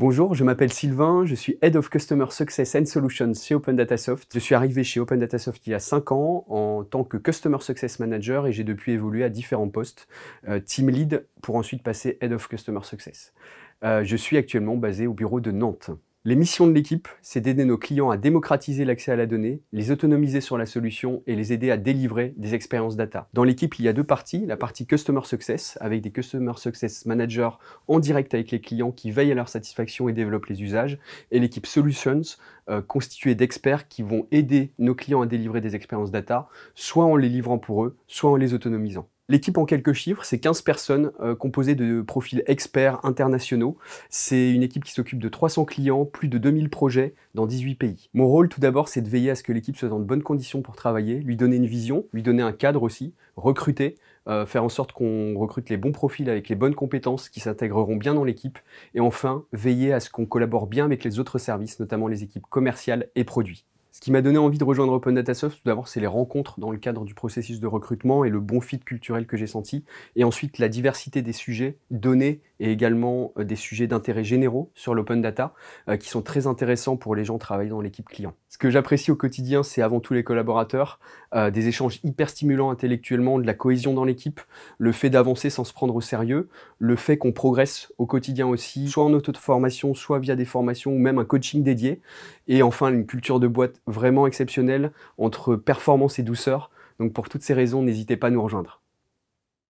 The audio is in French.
Bonjour, je m'appelle Sylvain, je suis Head of Customer Success and Solutions chez Open Data Soft. Je suis arrivé chez Open Data Soft il y a 5 ans en tant que Customer Success Manager et j'ai depuis évolué à différents postes, euh, Team Lead pour ensuite passer Head of Customer Success. Euh, je suis actuellement basé au bureau de Nantes. Les missions de l'équipe, c'est d'aider nos clients à démocratiser l'accès à la donnée, les autonomiser sur la solution et les aider à délivrer des expériences data. Dans l'équipe, il y a deux parties. La partie Customer Success, avec des Customer Success Managers en direct avec les clients qui veillent à leur satisfaction et développent les usages, et l'équipe Solutions, euh, constituée d'experts qui vont aider nos clients à délivrer des expériences data, soit en les livrant pour eux, soit en les autonomisant. L'équipe en quelques chiffres, c'est 15 personnes euh, composées de profils experts internationaux. C'est une équipe qui s'occupe de 300 clients, plus de 2000 projets dans 18 pays. Mon rôle tout d'abord, c'est de veiller à ce que l'équipe soit dans de bonnes conditions pour travailler, lui donner une vision, lui donner un cadre aussi, recruter, euh, faire en sorte qu'on recrute les bons profils avec les bonnes compétences qui s'intégreront bien dans l'équipe et enfin veiller à ce qu'on collabore bien avec les autres services, notamment les équipes commerciales et produits. Ce qui m'a donné envie de rejoindre Open Data Soft, tout d'abord, c'est les rencontres dans le cadre du processus de recrutement et le bon fit culturel que j'ai senti. Et ensuite, la diversité des sujets, données et également euh, des sujets d'intérêt généraux sur l'open data euh, qui sont très intéressants pour les gens travaillant dans l'équipe client. Ce que j'apprécie au quotidien, c'est avant tout les collaborateurs, euh, des échanges hyper stimulants intellectuellement, de la cohésion dans l'équipe, le fait d'avancer sans se prendre au sérieux, le fait qu'on progresse au quotidien aussi, soit en auto-formation, soit via des formations ou même un coaching dédié. Et enfin, une culture de boîte vraiment exceptionnelle entre performance et douceur. Donc pour toutes ces raisons, n'hésitez pas à nous rejoindre.